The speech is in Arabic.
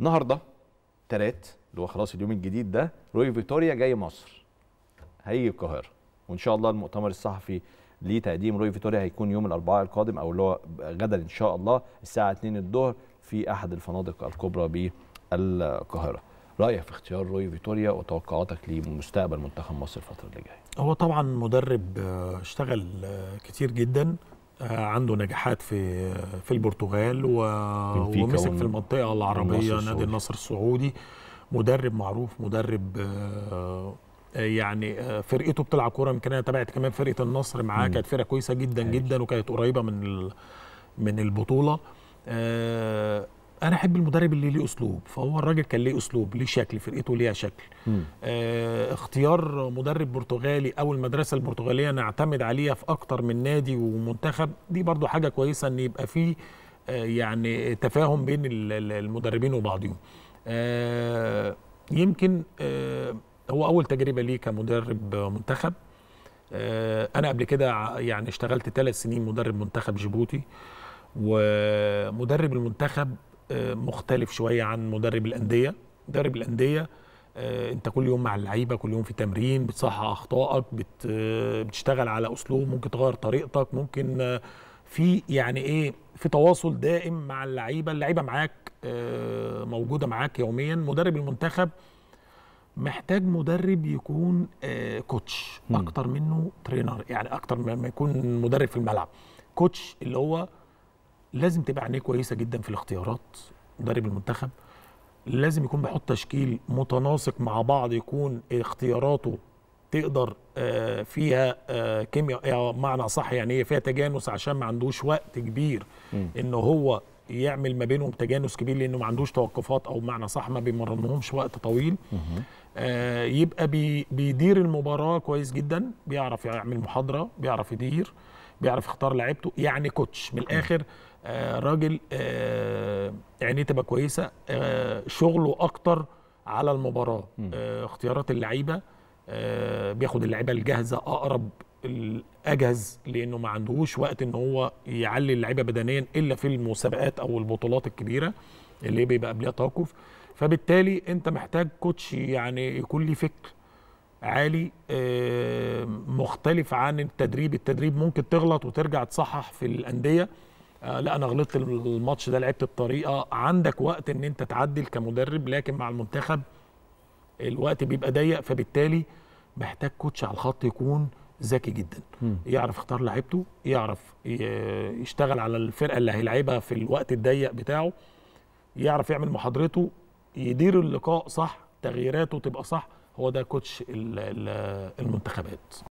النهارده تلات اللي هو خلاص اليوم الجديد ده روي فيتوريا جاي مصر هيجي القاهره وان شاء الله المؤتمر الصحفي لتقديم روي فيتوريا هيكون يوم الاربعاء القادم او اللي هو غدا ان شاء الله الساعه 2 الظهر في احد الفنادق الكبرى بالقاهره رايك في اختيار روي فيتوريا وتوقعاتك لمستقبل منتخب مصر الفتره اللي جايه هو طبعا مدرب آه، اشتغل آه، كتير جدا آه، عنده نجاحات في في البرتغال و... ومسك في المنطقه العربيه نادي النصر السعودي مدرب معروف مدرب آه، آه، يعني فرقته بتلعب كوره يمكن انا تابعت كمان فرقه النصر معاه كانت فرقه كويسه جدا جدا وكانت قريبه من من البطوله انا احب المدرب اللي ليه اسلوب فهو الراجل كان ليه اسلوب ليه شكل فرقته ليها شكل آه اختيار مدرب برتغالي او المدرسه البرتغاليه نعتمد عليها في اكتر من نادي ومنتخب دي برضو حاجه كويسه ان يبقى فيه آه يعني تفاهم بين المدربين وبعضهم آه يمكن آه هو اول تجربه ليه كمدرب منتخب آه انا قبل كده يعني اشتغلت ثلاث سنين مدرب منتخب جيبوتي ومدرب المنتخب مختلف شويه عن مدرب الانديه مدرب الانديه آه، انت كل يوم مع اللعيبه كل يوم في تمرين بتصحح اخطائك آه، بتشتغل على اسلوب ممكن تغير طريقتك ممكن آه، في يعني ايه في تواصل دائم مع اللعيبه اللعيبه معاك موجوده معاك يوميا مدرب المنتخب محتاج مدرب يكون كوتش اكتر منه ترينر يعني اكتر ما يكون مدرب في الملعب كوتش اللي هو لازم تبقى عينيه كويسه جدا في الاختيارات مدرب المنتخب لازم يكون بيحط تشكيل متناسق مع بعض يكون اختياراته تقدر آه، فيها آه، كيمياء آه، معنى صح يعني فيها تجانس عشان ما عندوش وقت كبير ان هو يعمل ما بينهم تجانس كبير لانه ما عندوش توقفات او بمعنى صح ما بيمرنهمش وقت طويل آه يبقى بي بيدير المباراه كويس جدا بيعرف يعمل محاضره بيعرف يدير بيعرف يختار لعيبته يعني كوتش من الاخر آه راجل آه عينيه تبقى كويسه آه شغله اكتر على المباراه آه اختيارات اللعيبه آه بياخد اللعيبه الجاهزه اقرب الاجهز لانه ما عندهوش وقت ان هو يعلي اللعيبه بدنيا الا في المسابقات او البطولات الكبيره اللي بيبقى قبلها توقف فبالتالي انت محتاج كوتش يعني يكون ليه فكر عالي مختلف عن التدريب التدريب ممكن تغلط وترجع تصحح في الانديه آه، لا انا غلطت الماتش ده لعبت بطريقه عندك وقت ان انت تعدل كمدرب لكن مع المنتخب الوقت بيبقى ضيق فبالتالي محتاج كوتش على الخط يكون ذكي جدا م. يعرف يختار لعيبته يعرف يشتغل على الفرقه اللي هيلعبها في الوقت الضيق بتاعه يعرف يعمل محاضرته يدير اللقاء صح تغييراته تبقى صح هو ده كوتش المنتخبات